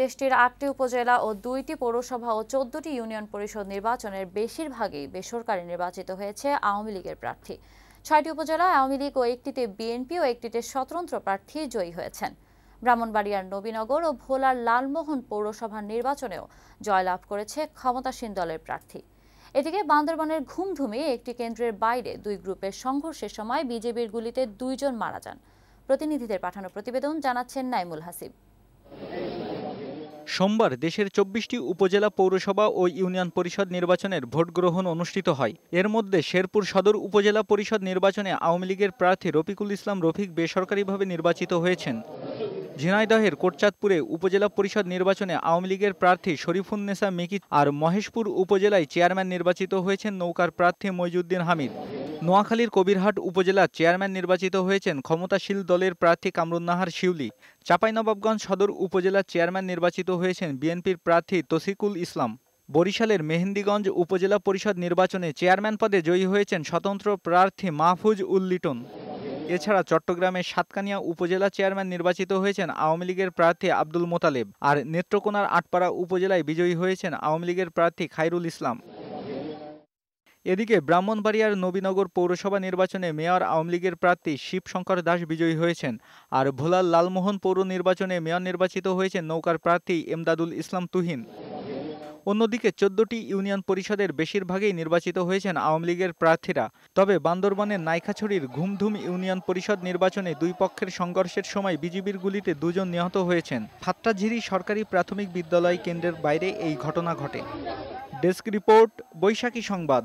দেশটির আটটি উপজেলা ও দুইটি পৌরসভা ও চোদ্দটি ইউনিয়ন পরিষদ নির্বাচনের বেশিরভাগই বেসরকারি নির্বাচিত হয়েছে আওয়ামী লীগের প্রার্থী ছয়টি উপজেলায় আওয়ামী লীগ ও একটিতে বিএনপি ও একটিতে স্বতন্ত্র প্রার্থী জয়ী হয়েছেন ব্রাহ্মণবাড়িয়ার নবীনগর ও ভোলার লালমোহন পৌরসভার নির্বাচনেও জয়লাভ করেছে ক্ষমতাসীন দলের প্রার্থী এদিকে বান্দরবনের ঘুমধুমে একটি কেন্দ্রের বাইরে দুই গ্রুপের সংঘর্ষের সময় বিজেপির গুলিতে দুইজন মারা যান প্রতিনিধিদের পাঠানো প্রতিবেদন জানাচ্ছেন নাইমুল হাসিব সোমবার দেশের চব্বিশটি উপজেলা পৌরসভা ও ইউনিয়ন পরিষদ নির্বাচনের ভোট গ্রহণ অনুষ্ঠিত হয় এর মধ্যে শেরপুর সদর উপজেলা পরিষদ নির্বাচনে আওয়ামী লীগের প্রার্থী রফিকুল ইসলাম রফিক বেসরকারিভাবে নির্বাচিত হয়েছেন ঝিনাইদহের কোটচাঁদপুরে উপজেলা পরিষদ নির্বাচনে আওয়ামী লীগের প্রার্থী শরীফুন্নেসা মিকি আর মহেশপুর উপজেলায় চেয়ারম্যান নির্বাচিত হয়েছেন নৌকার প্রার্থী মইজুদ্দিন হামিদ নোয়াখালীর কবিরহাট উপজেলার চেয়ারম্যান নির্বাচিত হয়েছেন ক্ষমতাশীল দলের প্রার্থী কামরুন্নাহার শিউলি চাঁপাইনবাবগঞ্জ সদর উপজেলার চেয়ারম্যান নির্বাচিত হয়েছেন বিএনপির প্রার্থী তসিকুল ইসলাম বরিশালের মেহেন্দিগঞ্জ উপজেলা পরিষদ নির্বাচনে চেয়ারম্যান পদে জয়ী হয়েছেন স্বতন্ত্র প্রার্থী মাহফুজ উল্লিটন এছাড়া চট্টগ্রামের সাতকানিয়া উপজেলা চেয়ারম্যান নির্বাচিত হয়েছেন আওয়ামী লীগের প্রার্থী আব্দুল মোতালেব আর নেত্রকোনার আটপাড়া উপজেলায় বিজয়ী হয়েছেন আওয়ামী লীগের প্রার্থী খাইরুল ইসলাম এদিকে ব্রাহ্মণবাড়িয়ার নবীনগর পৌরসভা নির্বাচনে মেয়র আওয়ামী লীগের প্রার্থী শিবশঙ্কর দাস বিজয়ী হয়েছেন আর ভোলার লালমোহন পৌর নির্বাচনে মেয়র নির্বাচিত হয়েছেন নৌকার প্রার্থী এমদাদুল ইসলাম তুহিন অন্যদিকে চোদ্দটি ইউনিয়ন পরিষদের বেশিরভাগই নির্বাচিত হয়েছেন আওয়ামী লীগের প্রার্থীরা তবে বান্দরবানের নাইখাছড়ির ঘুমধুম ইউনিয়ন পরিষদ নির্বাচনে দুই পক্ষের সংঘর্ষের সময় বিজিবির গুলিতে দুজন নিহত হয়েছেন ফাত্তাঝিরি সরকারি প্রাথমিক বিদ্যালয় কেন্দ্রের বাইরে এই ঘটনা ঘটে ডেস্ক রিপোর্ট বৈশাখী সংবাদ